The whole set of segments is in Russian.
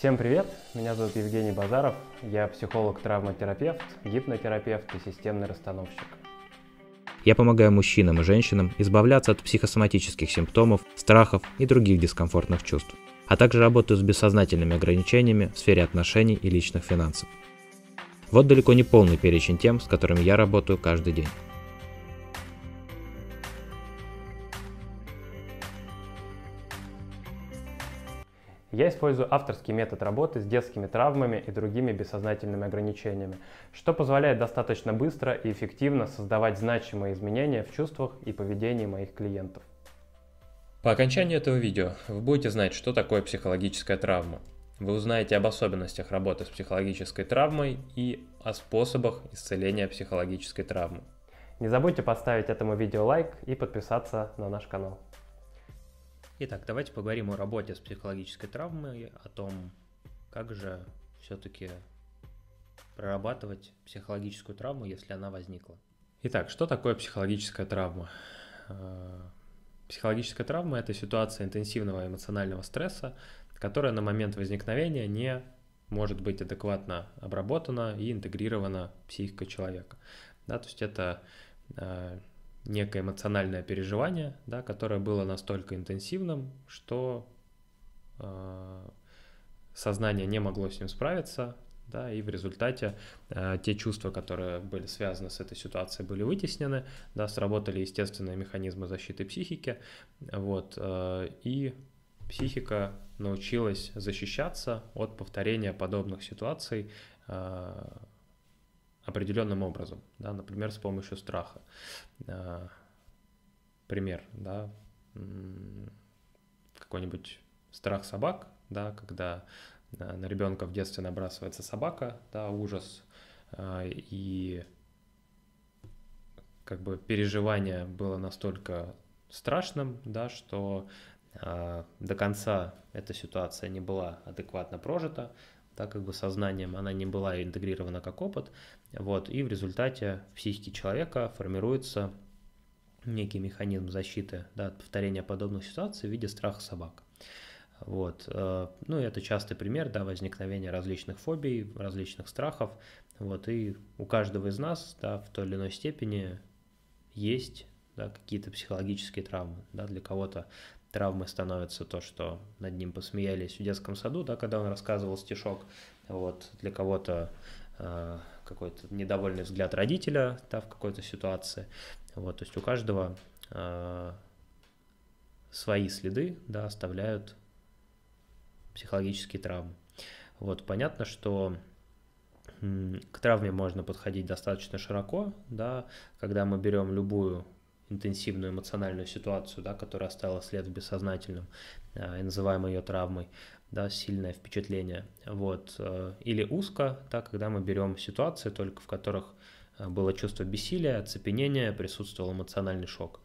Всем привет! Меня зовут Евгений Базаров. Я психолог-травматерапевт, гипнотерапевт и системный расстановщик. Я помогаю мужчинам и женщинам избавляться от психосоматических симптомов, страхов и других дискомфортных чувств, а также работаю с бессознательными ограничениями в сфере отношений и личных финансов. Вот далеко не полный перечень тем, с которыми я работаю каждый день. Я использую авторский метод работы с детскими травмами и другими бессознательными ограничениями, что позволяет достаточно быстро и эффективно создавать значимые изменения в чувствах и поведении моих клиентов. По окончании этого видео вы будете знать, что такое психологическая травма. Вы узнаете об особенностях работы с психологической травмой и о способах исцеления психологической травмы. Не забудьте поставить этому видео лайк и подписаться на наш канал. Итак, давайте поговорим о работе с психологической травмой, о том, как же все-таки прорабатывать психологическую травму, если она возникла. Итак, что такое психологическая травма? Э, психологическая травма – это ситуация интенсивного эмоционального стресса, которая на момент возникновения не может быть адекватно обработана и интегрирована психика человека. Да, то есть это э, некое эмоциональное переживание, да, которое было настолько интенсивным, что э, сознание не могло с ним справиться, да, и в результате э, те чувства, которые были связаны с этой ситуацией, были вытеснены, да, сработали естественные механизмы защиты психики, вот, э, и психика научилась защищаться от повторения подобных ситуаций э, определенным образом, да, например, с помощью страха. Э, пример, да, какой-нибудь страх собак, да, когда э, на ребенка в детстве набрасывается собака, да, ужас, э, и как бы переживание было настолько страшным, да, что до конца эта ситуация не была адекватно прожита, так как бы сознанием, она не была интегрирована как опыт, вот, и в результате в психике человека формируется некий механизм защиты да, от повторения подобных ситуаций в виде страха собак. Вот. Э, ну, это частый пример да, возникновения различных фобий, различных страхов. Вот. И у каждого из нас да, в той или иной степени есть да, какие-то психологические травмы. Да, для кого-то травмы становятся то, что над ним посмеялись в детском саду, да, когда он рассказывал стишок, вот, для кого-то э, какой-то недовольный взгляд родителя, да, в какой-то ситуации, вот, то есть у каждого э, свои следы, да, оставляют психологические травмы. Вот, понятно, что к травме можно подходить достаточно широко, да, когда мы берем любую интенсивную эмоциональную ситуацию, да, которая оставила след в бессознательном, э, и называем ее травмой, да, сильное впечатление. Вот. Э, или узко, да, когда мы берем ситуации, только в которых э, было чувство бессилия, оцепенения, присутствовал эмоциональный шок.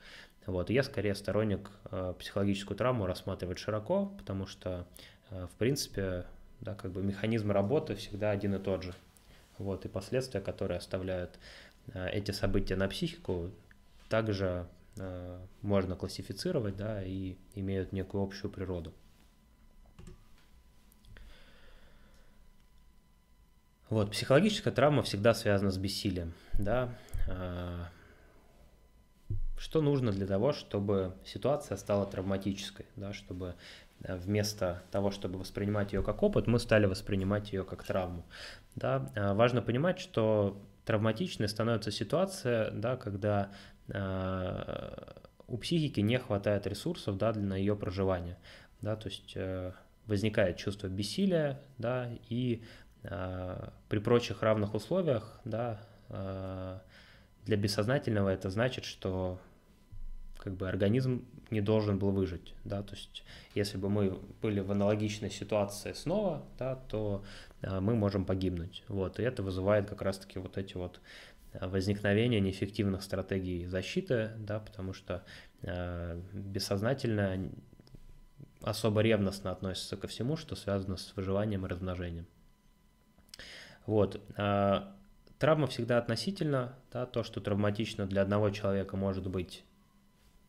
Вот. я скорее сторонник психологическую травму рассматривать широко, потому что, в принципе, да, как бы механизм работы всегда один и тот же. Вот, и последствия, которые оставляют эти события на психику, также э, можно классифицировать, да, и имеют некую общую природу. Вот, психологическая травма всегда связана с бессилием, да. Э, что нужно для того, чтобы ситуация стала травматической, да, чтобы э, вместо того, чтобы воспринимать ее как опыт, мы стали воспринимать ее как травму. Да? Э, важно понимать, что травматичной становится ситуация, да, когда Э, у психики не хватает ресурсов да, для ее проживания. Да, то есть э, возникает чувство бессилия, да, и э, при прочих равных условиях, да, для бессознательного это значит, что как бы организм не должен был выжить, да, то есть если бы мы были в аналогичной ситуации снова, да, то мы можем погибнуть, вот, и это вызывает как раз-таки вот эти вот возникновения неэффективных стратегий защиты, да, потому что э, бессознательно особо ревностно относится ко всему, что связано с выживанием и размножением. Вот. Э, травма всегда относительно, да, то, что травматично для одного человека может быть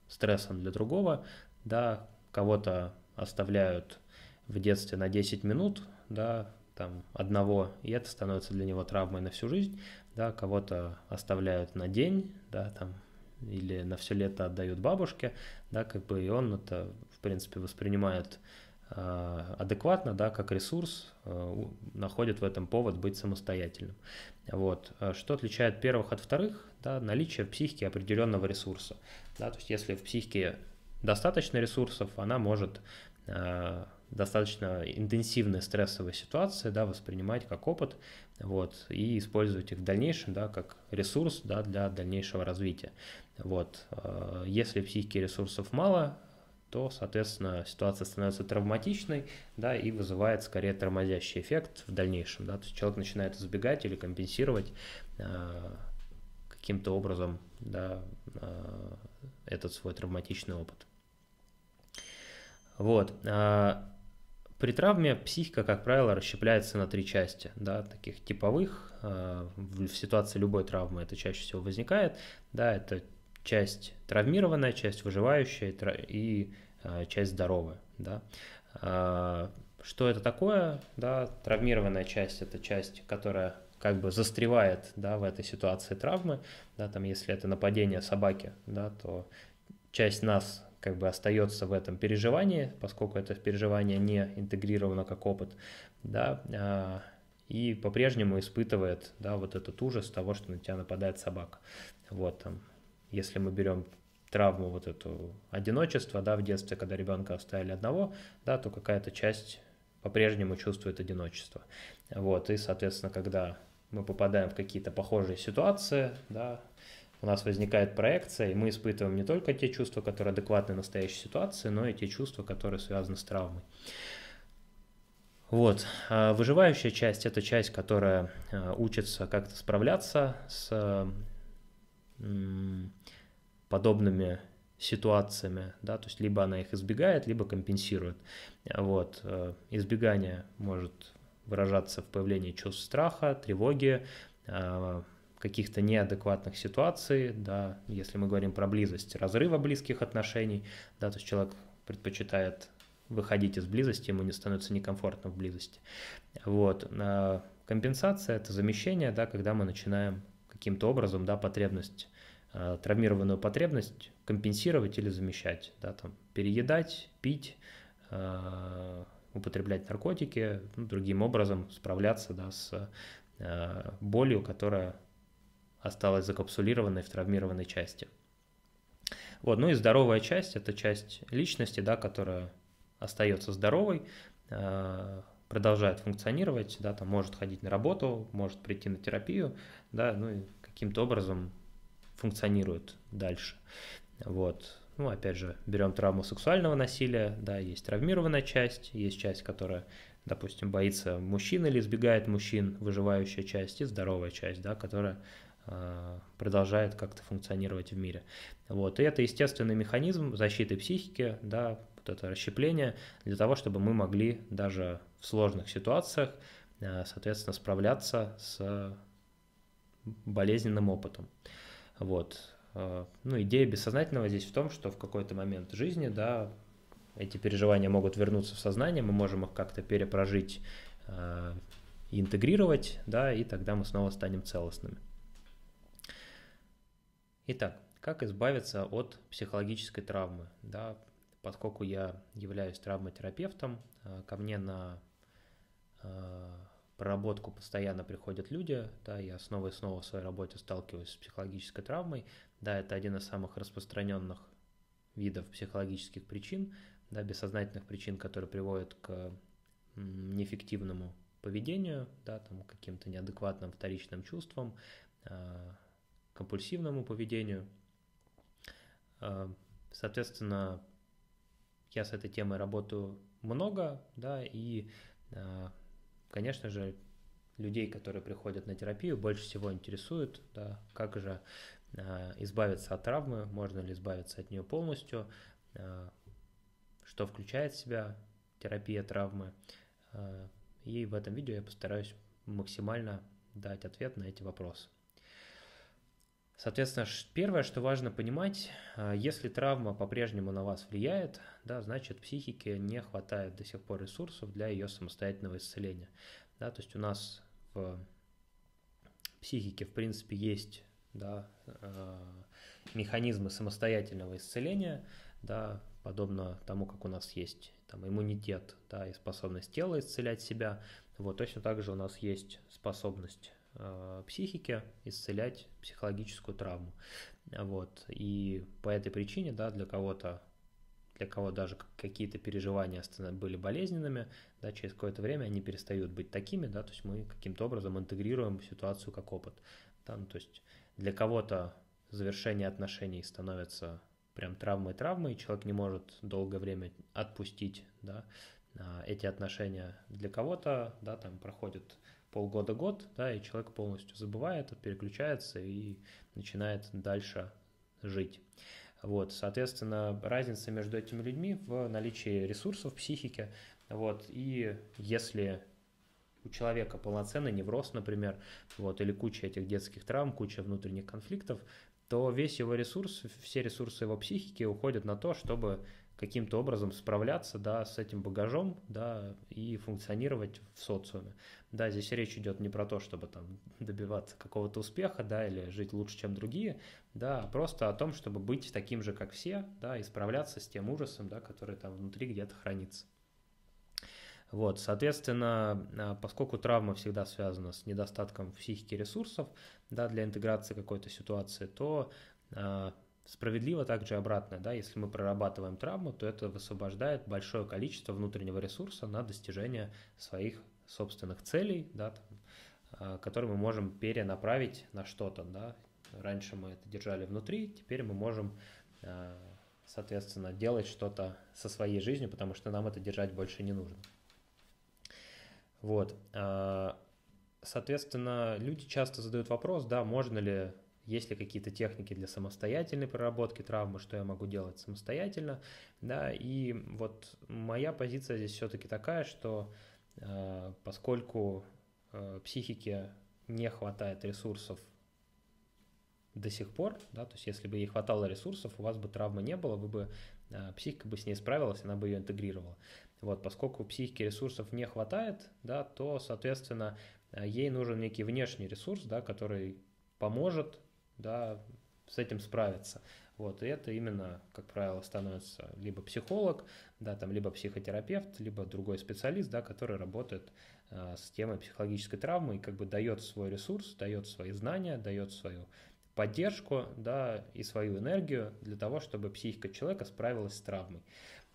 стрессом для другого, да, кого-то оставляют в детстве на 10 минут, да, там, одного, и это становится для него травмой на всю жизнь, да, кого-то оставляют на день, да, там, или на все лето отдают бабушке, да, как бы и он это, в принципе, воспринимает а, адекватно, да, как ресурс, а, находит в этом повод быть самостоятельным. Вот. А что отличает первых от вторых? Да, наличие в психике определенного ресурса. Да, то есть если в психике достаточно ресурсов, она может достаточно интенсивная стрессовая ситуация, да, воспринимать как опыт, вот, и использовать их в дальнейшем, да, как ресурс, да, для дальнейшего развития, вот. Э, если психики ресурсов мало, то, соответственно, ситуация становится травматичной, да, и вызывает скорее тормозящий эффект в дальнейшем, да, то есть человек начинает избегать или компенсировать э, каким-то образом, да, э, этот свой травматичный опыт. Вот. Э, при травме психика, как правило, расщепляется на три части, да, таких типовых. Э, в ситуации любой травмы это чаще всего возникает, да, это часть травмированная, часть выживающая и э, часть здоровая, да. Э, что это такое, да, травмированная часть – это часть, которая как бы застревает, да, в этой ситуации травмы, да, там, если это нападение собаки, да, то часть нас как бы остается в этом переживании, поскольку это переживание не интегрировано как опыт, да, а, и по-прежнему испытывает, да, вот этот ужас того, что на тебя нападает собака. Вот там, если мы берем травму вот эту одиночество, да, в детстве, когда ребенка оставили одного, да, то какая-то часть по-прежнему чувствует одиночество. Вот, и, соответственно, когда мы попадаем в какие-то похожие ситуации, да, у нас возникает проекция, и мы испытываем не только те чувства, которые адекватны настоящей ситуации, но и те чувства, которые связаны с травмой. Вот. А выживающая часть – это часть, которая а, учится как-то справляться с подобными ситуациями, да, то есть либо она их избегает, либо компенсирует. Вот. А, избегание может выражаться в появлении чувств страха, тревоги, каких-то неадекватных ситуаций, да, если мы говорим про близость, разрыва близких отношений, да, то есть человек предпочитает выходить из близости, ему не становится некомфортно в близости. Вот. А, компенсация – это замещение, да, когда мы начинаем каким-то образом да, потребность, а, травмированную потребность компенсировать или замещать, да, там, переедать, пить, а, употреблять наркотики, ну, другим образом справляться да, с болью, которая осталась закапсулированной в травмированной части. Вот, ну и здоровая часть – это часть личности, да, которая остается здоровой, э, продолжает функционировать, да, там может ходить на работу, может прийти на терапию, да, ну и каким-то образом функционирует дальше. Вот. Ну, опять же, берем травму сексуального насилия, да, есть травмированная часть, есть часть, которая, допустим, боится мужчин или избегает мужчин, выживающая часть и здоровая часть, да, которая Э, продолжает как-то функционировать в мире. Вот. И это естественный механизм защиты психики, да, вот это расщепление, для того, чтобы мы могли даже в сложных ситуациях, э, соответственно, справляться с болезненным опытом. Вот. Э, ну, идея бессознательного здесь в том, что в какой-то момент жизни, да, эти переживания могут вернуться в сознание, мы можем их как-то перепрожить интегрировать, да, и тогда мы снова станем целостными. Итак, как избавиться от психологической травмы? Да, поскольку я являюсь травматерапевтом, э, ко мне на э, проработку постоянно приходят люди, да, я снова и снова в своей работе сталкиваюсь с психологической травмой, да, это один из самых распространенных видов психологических причин, да, бессознательных причин, которые приводят к неэффективному поведению, да, там, каким-то неадекватным вторичным чувствам, э, компульсивному поведению. Э, соответственно, я с этой темой работаю много, да, и, э, конечно же, людей, которые приходят на терапию, больше всего интересует, да, как же э, избавиться от травмы, можно ли избавиться от нее полностью, что включает в себя терапия травмы. И в этом видео я постараюсь максимально дать ответ на эти вопросы. Соответственно, первое, что важно понимать, э, если травма по-прежнему на вас влияет, да, значит психике не хватает до сих пор ресурсов для ее самостоятельного исцеления. Да, то есть у нас в психике, в принципе, есть да, э, механизмы самостоятельного исцеления, да, подобно тому, как у нас есть там, иммунитет да, и способность тела исцелять себя, вот точно так же у нас есть способность Э, психике исцелять психологическую травму. Вот. И по этой причине, да, для кого-то для кого даже какие-то переживания были болезненными, да, через какое-то время они перестают быть такими, да, то есть мы каким-то образом интегрируем ситуацию как опыт. Да, ну, то есть для кого-то завершение отношений становится прям травмой-травмой, человек не может долгое время отпустить, да, а эти отношения для кого-то, да, там проходит полгода-год, да, и человек полностью забывает, переключается и начинает дальше жить. Вот, соответственно, разница между этими людьми в наличии ресурсов психики. Вот, и если у человека полноценный невроз, например, вот, или куча этих детских травм, куча внутренних конфликтов, то весь его ресурс, все ресурсы его психики уходят на то, чтобы каким-то образом справляться, да, с этим багажом, да, и функционировать в социуме. Да, здесь речь идет не про то, чтобы там добиваться какого-то успеха, да, или жить лучше, чем другие, да, а просто о том, чтобы быть таким же, как все, да, и справляться с тем ужасом, да, который там внутри где-то хранится. Вот, соответственно, а, поскольку травма всегда связана с недостатком психики ресурсов, да, для интеграции какой-то ситуации, то а, Справедливо также обратное, да, если мы прорабатываем травму, то это высвобождает большое количество внутреннего ресурса на достижение своих собственных целей, да, там, а, которые мы можем перенаправить на что-то, да. Раньше мы это держали внутри, теперь мы можем, а, соответственно, делать что-то со своей жизнью, потому что нам это держать больше не нужно. Вот. А, соответственно, люди часто задают вопрос, да, можно ли есть ли какие-то техники для самостоятельной проработки травмы, что я могу делать самостоятельно, да, и вот моя позиция здесь все-таки такая, что э, поскольку э, психике не хватает ресурсов до сих пор, да, то есть если бы ей хватало ресурсов, у вас бы травмы не было, вы бы, э, психика бы с ней справилась, она бы ее интегрировала. Вот, поскольку психике ресурсов не хватает, да, то, соответственно, э, ей нужен некий внешний ресурс, да, который поможет да, с этим справиться. Вот, и это именно, как правило, становится либо психолог, да, там, либо психотерапевт, либо другой специалист, да, который работает э, с темой психологической травмы и как бы дает свой ресурс, дает свои знания, дает свою поддержку, да, и свою энергию для того, чтобы психика человека справилась с травмой,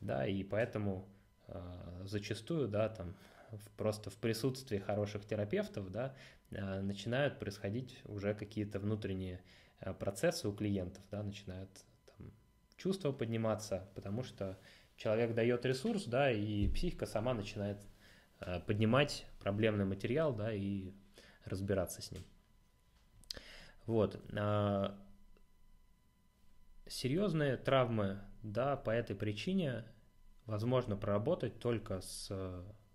да, и поэтому э, зачастую, да, там, просто в присутствии хороших терапевтов, да, э, начинают происходить уже какие-то внутренние э, процессы у клиентов, да, начинают там, чувства подниматься, потому что человек дает ресурс, да, и психика сама начинает э, поднимать проблемный материал, да, и разбираться с ним. Вот. А, серьезные травмы, да, по этой причине возможно проработать только с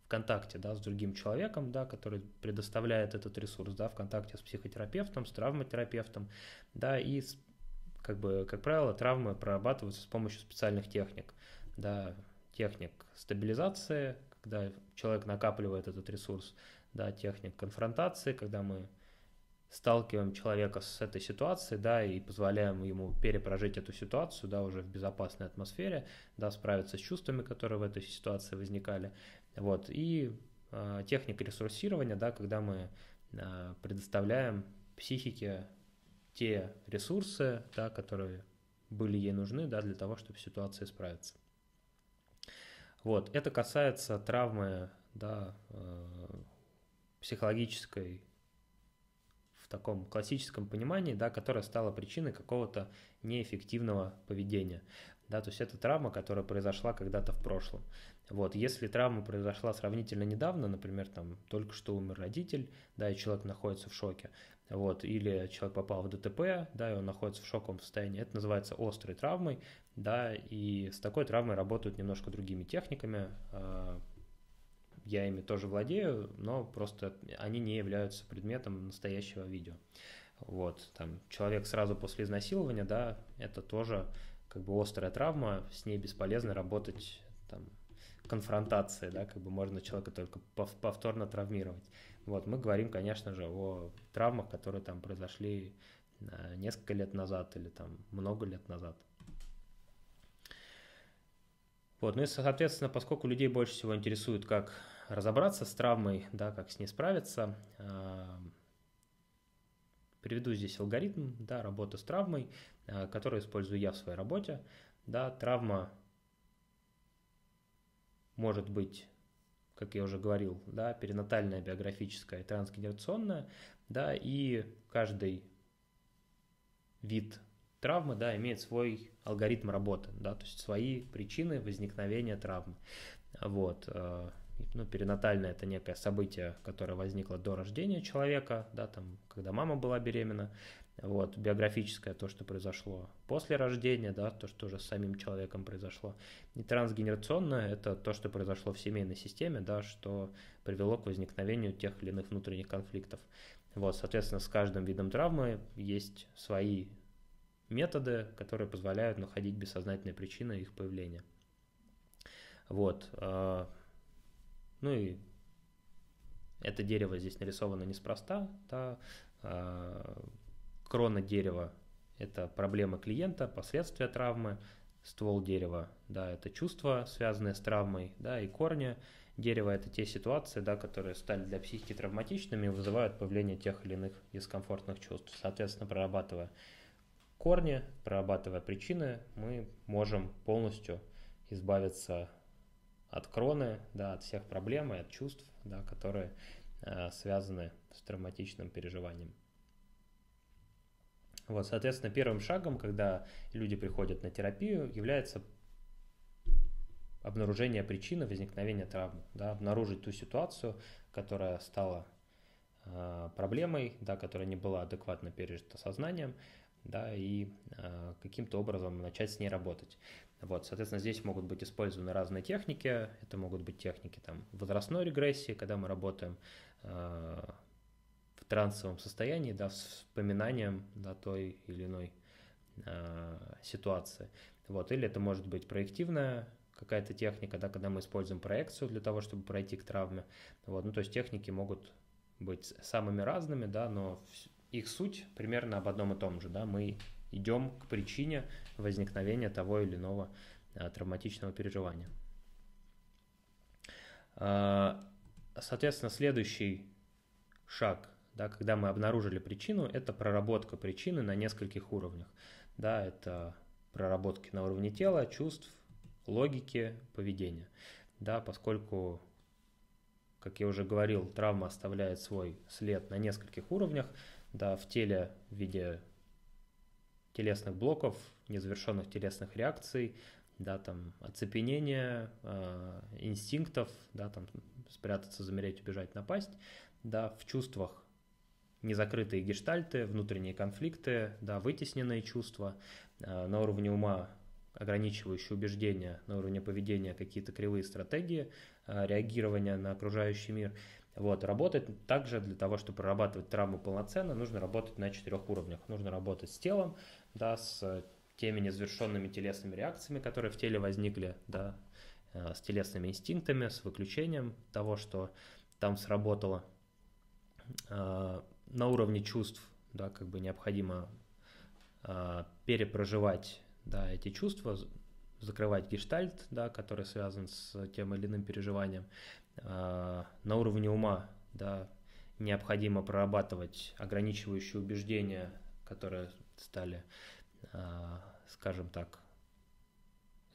ВКонтакте, да, с другим человеком, да, который предоставляет этот ресурс, да, вКонтакте с психотерапевтом, с травматерапевтом, да, и с, как бы, как правило, травмы прорабатываются с помощью специальных техник, да, техник стабилизации, когда человек накапливает этот ресурс, да, техник конфронтации, когда мы сталкиваем человека с этой ситуацией, да, и позволяем ему перепрожить эту ситуацию, да, уже в безопасной атмосфере, да, справиться с чувствами, которые в этой ситуации возникали, вот. И а, техника ресурсирования, да, когда мы а, предоставляем психике те ресурсы, да, которые были ей нужны да, для того, чтобы ситуация справиться. Вот. Это касается травмы да, а, психологической в таком классическом понимании, да, которая стала причиной какого-то неэффективного поведения да, то есть это травма, которая произошла когда-то в прошлом. Вот, если травма произошла сравнительно недавно, например, там только что умер родитель, да, и человек находится в шоке, вот, или человек попал в ДТП, да, и он находится в шоковом состоянии, это называется острой травмой, да, и с такой травмой работают немножко другими техниками, а, я ими тоже владею, но просто они не являются предметом настоящего видео. Вот, там, человек сразу после изнасилования, да, это тоже как бы острая травма, с ней бесполезно работать там конфронтации, да, как бы можно человека только повторно травмировать. Вот, мы говорим, конечно же, о травмах, которые там произошли э, несколько лет назад или там много лет назад. Вот, ну и, соответственно, поскольку людей больше всего интересует, как разобраться с травмой, да, как с ней справиться, э, Приведу здесь алгоритм, да, работа с травмой, э, который использую я в своей работе. Да, травма может быть как я уже говорил, да, перинатальная, биографическая трансгенерационная, да, и каждый вид травмы, да, имеет свой алгоритм работы, да, то есть свои причины возникновения травмы, вот, э, ну, перинатальное это некое событие, которое возникло до рождения человека, да, там, когда мама была беременна, вот, биографическое то, что произошло после рождения, да, то, что уже с самим человеком произошло. И трансгенерационное – это то, что произошло в семейной системе, да, что привело к возникновению тех или иных внутренних конфликтов. Вот, соответственно, с каждым видом травмы есть свои методы, которые позволяют находить бессознательные причины их появления. Вот, а, ну и это дерево здесь нарисовано неспроста. Да? А, крона дерева – это проблема клиента, последствия травмы, ствол дерева, да, это чувства, связанные с травмой, да, и корни дерева – это те ситуации, да, которые стали для психики травматичными и вызывают появление тех или иных дискомфортных чувств. Соответственно, прорабатывая корни, прорабатывая причины, мы можем полностью избавиться от кроны, да, от всех проблем и от чувств, да, которые э, связаны с травматичным переживанием. Вот, соответственно, первым шагом, когда люди приходят на терапию, является обнаружение причины возникновения травмы, да, обнаружить ту ситуацию, которая стала э, проблемой, да, которая не была адекватно пережита сознанием, да, и э, каким-то образом начать с ней работать. Вот, соответственно, здесь могут быть использованы разные техники. Это могут быть техники там, возрастной регрессии, когда мы работаем э, в трансовом состоянии, да, с вспоминанием да, той или иной э, ситуации. Вот, или это может быть проективная какая-то техника, да, когда мы используем проекцию для того, чтобы пройти к травме. Вот, ну, то есть техники могут быть самыми разными, да, но их суть примерно об одном и том же, да, мы идем к причине возникновения того или иного а, травматичного переживания. А, соответственно, следующий шаг, да, когда мы обнаружили причину, это проработка причины на нескольких уровнях. Да, это проработки на уровне тела, чувств, логики, поведения. Да, поскольку, как я уже говорил, травма оставляет свой след на нескольких уровнях, да, в теле в виде телесных блоков, незавершенных телесных реакций, да, там, оцепенения, э, инстинктов, да, там, спрятаться, замереть, убежать, напасть, да, в чувствах незакрытые гештальты, внутренние конфликты, да, вытесненные чувства, э, на уровне ума ограничивающие убеждения, на уровне поведения какие-то кривые стратегии э, реагирования на окружающий мир. Вот, работать также для того, чтобы прорабатывать травму полноценно, нужно работать на четырех уровнях. Нужно работать с телом, да, с э, теми незавершенными телесными реакциями, которые в теле возникли, да, э, с телесными инстинктами, с выключением того, что там сработало. Э, на уровне чувств, да, как бы необходимо перепроживать, да, эти чувства, закрывать гештальт, да, который связан с тем или иным переживанием. На уровне ума, да, необходимо прорабатывать ограничивающие убеждения, которые стали, а, скажем так,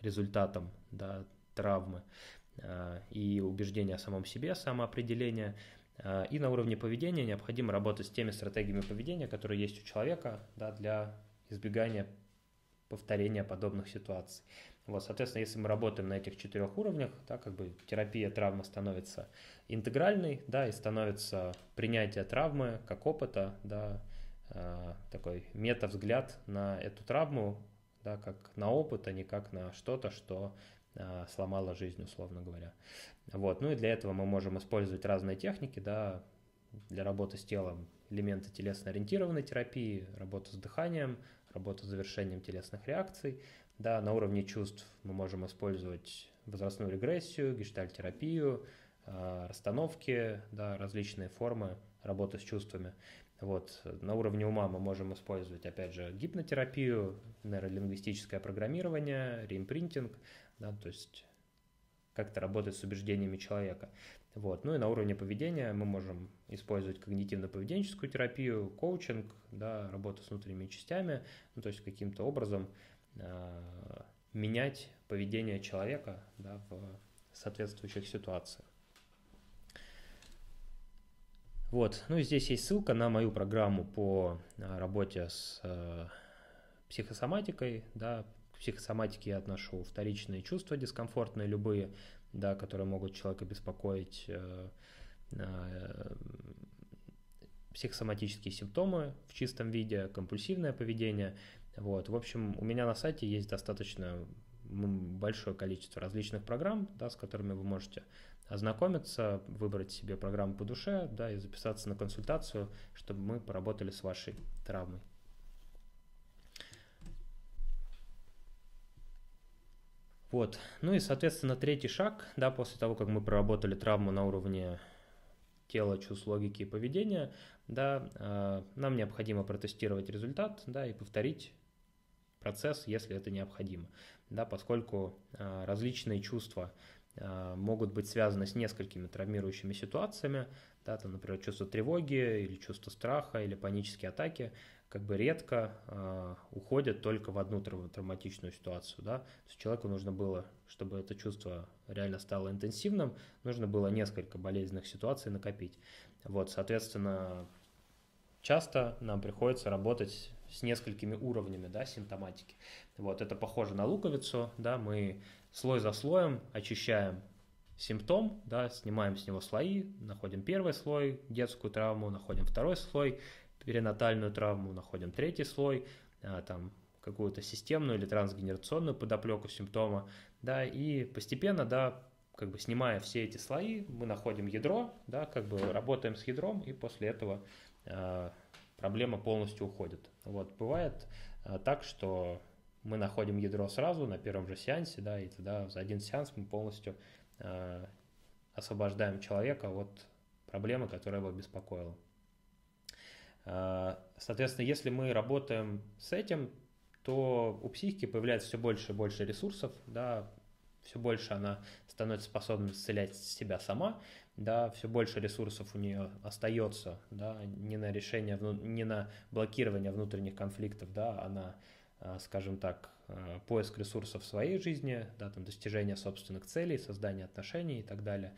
результатом да, травмы а, и убеждения о самом себе, самоопределения а, И на уровне поведения необходимо работать с теми стратегиями поведения, которые есть у человека да, для избегания повторения подобных ситуаций. Вот, соответственно, если мы работаем на этих четырех уровнях, да, как бы терапия травмы становится интегральной, да, и становится принятие травмы как опыта, да, Э, такой мета-взгляд на эту травму, да, как на опыт, а не как на что-то, что э, сломала жизнь, условно говоря. Вот. Ну и для этого мы можем использовать разные техники, да, для работы с телом элементы телесно-ориентированной терапии, работа с дыханием, работа с завершением телесных реакций. Да, на уровне чувств мы можем использовать возрастную регрессию, гештальтерапию, э, расстановки, да, различные формы работы с чувствами. Вот. На уровне ума мы можем использовать, опять же, гипнотерапию, нейролингвистическое программирование, реимпринтинг, да, то есть как-то работать с убеждениями человека. Вот. Ну и на уровне поведения мы можем использовать когнитивно-поведенческую терапию, коучинг, да, работу с внутренними частями, ну, то есть каким-то образом э, менять поведение человека да, в соответствующих ситуациях. Вот, ну и здесь есть ссылка на мою программу по э, работе с э, психосоматикой, да, к психосоматике я отношу вторичные чувства, дискомфортные любые, да, которые могут человека беспокоить, э, э, психосоматические симптомы в чистом виде, компульсивное поведение, вот, в общем, у меня на сайте есть достаточно большое количество различных программ, да, с которыми вы можете ознакомиться, выбрать себе программу по душе, да, и записаться на консультацию, чтобы мы поработали с вашей травмой. Вот. Ну и, соответственно, третий шаг, да, после того, как мы проработали травму на уровне тела, чувств, логики и поведения, да, э, нам необходимо протестировать результат, да, и повторить процесс, если это необходимо, да, поскольку э, различные чувства, Э, могут быть связаны с несколькими травмирующими ситуациями, да, там, например, чувство тревоги или чувство страха или панические атаки, как бы редко э, уходят только в одну трав- травматичную ситуацию, да, то есть человеку нужно было, чтобы это чувство реально стало интенсивным, нужно было несколько болезненных ситуаций накопить, вот, соответственно, часто нам приходится работать с несколькими уровнями да, симптоматики. Вот, это похоже на луковицу, да, мы слой за слоем очищаем симптом, да, снимаем с него слои, находим первый слой, детскую травму, находим второй слой, перинатальную травму, находим третий слой, а, там какую-то системную или трансгенерационную подоплеку симптома, да, и постепенно, да, как бы снимая все эти слои, мы находим ядро, да, как бы работаем с ядром, и после этого а, проблема полностью уходит. Вот, бывает э, так, что мы находим ядро сразу на первом же сеансе, да, и тогда за один сеанс мы полностью э, освобождаем человека от проблемы, которая его беспокоила. Э, соответственно, если мы работаем с этим, то у психики появляется все больше и больше ресурсов, да, все больше она становится способна исцелять себя сама, да, все больше ресурсов у нее остается, да, не на решение, не на блокирование внутренних конфликтов, да, а на, а, скажем так, э, поиск ресурсов в своей жизни, да, там, достижение собственных целей, создание отношений и так далее,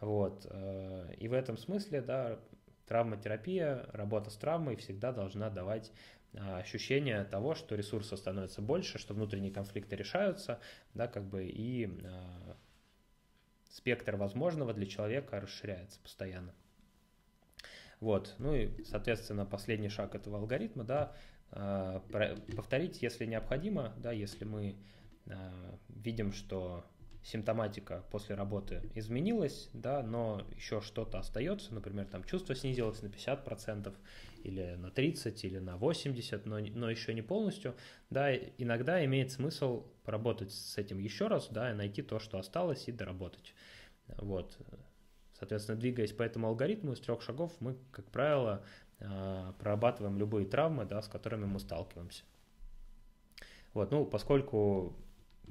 вот, э, и в этом смысле, да, травматерапия, работа с травмой всегда должна давать а, ощущение того, что ресурсов становится больше, что внутренние конфликты решаются, да, как бы, и а, спектр возможного для человека расширяется постоянно. Вот, ну и, соответственно, последний шаг этого алгоритма, да, э, повторить, если необходимо, да, если мы э, видим, что симптоматика после работы изменилась, да, но еще что-то остается, например, там чувство снизилось на 50% или на 30% или на 80%, но, но еще не полностью, да, иногда имеет смысл поработать с этим еще раз, да, и найти то, что осталось, и доработать. Вот. Соответственно, двигаясь по этому алгоритму из трех шагов, мы, как правило, а, прорабатываем любые травмы, да, с которыми мы сталкиваемся. Вот, ну, поскольку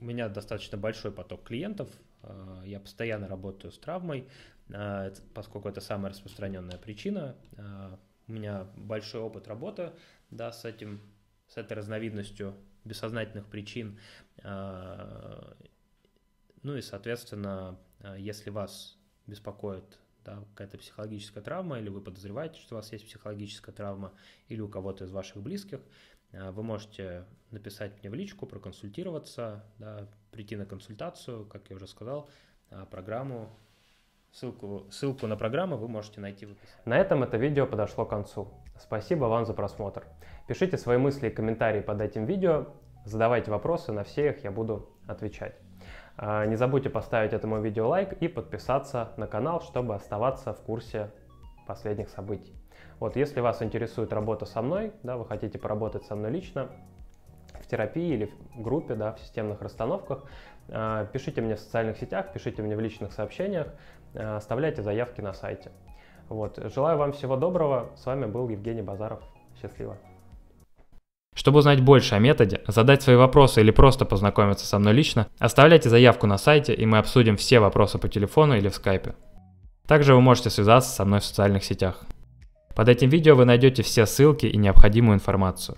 у меня достаточно большой поток клиентов, э, я постоянно работаю с травмой, э, поскольку это самая распространенная причина. Э, у меня большой опыт работы да, с, этим, с этой разновидностью бессознательных причин. Ну и, соответственно, если вас беспокоит да, какая-то психологическая травма, или вы подозреваете, что у вас есть психологическая травма, или у кого-то из ваших близких, Э, вы можете написать мне в личку, проконсультироваться, да, прийти на консультацию, как я уже сказал, э, программу, ссылку, ссылку на программу вы можете найти в описании. На этом это видео подошло к концу. Спасибо вам за просмотр. Пишите свои мысли и комментарии под этим видео, задавайте вопросы, на все их я буду отвечать. Э, не забудьте поставить этому видео лайк и подписаться на канал, чтобы оставаться в курсе последних событий. Вот, если вас интересует работа со мной, да, вы хотите поработать со мной лично, в терапии или в группе, да, в системных расстановках, э, пишите мне в социальных сетях, пишите мне в личных сообщениях, э, оставляйте заявки на сайте. Вот. Желаю вам всего доброго. С вами был Евгений Базаров. Счастливо. Чтобы узнать больше о методе, задать свои вопросы или просто познакомиться со мной лично, оставляйте заявку на сайте, и мы обсудим все вопросы по телефону или в скайпе. Также вы можете связаться со мной в социальных сетях. Под этим видео вы найдете все ссылки и необходимую информацию.